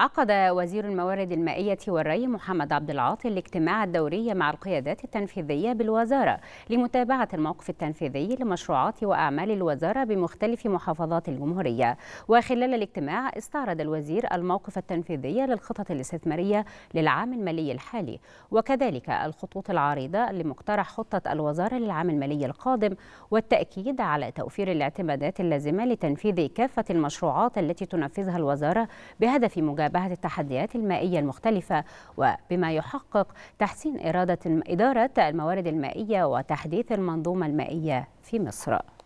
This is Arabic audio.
عقد وزير الموارد المائية والري محمد عبد العاطي الاجتماع الدوري مع القيادات التنفيذية بالوزارة لمتابعة الموقف التنفيذي لمشروعات وأعمال الوزارة بمختلف محافظات الجمهورية وخلال الاجتماع استعرض الوزير الموقف التنفيذي للخطط الاستثمارية للعام المالي الحالي وكذلك الخطوط العريضة لمقترح خطة الوزارة للعام المالي القادم والتأكيد على توفير الاعتمادات اللازمة لتنفيذ كافة المشروعات التي تنفذها الوزارة بهدف مجابهة متابعة التحديات المائية المختلفة وبما يحقق تحسين إرادة إدارة الموارد المائية وتحديث المنظومة المائية في مصر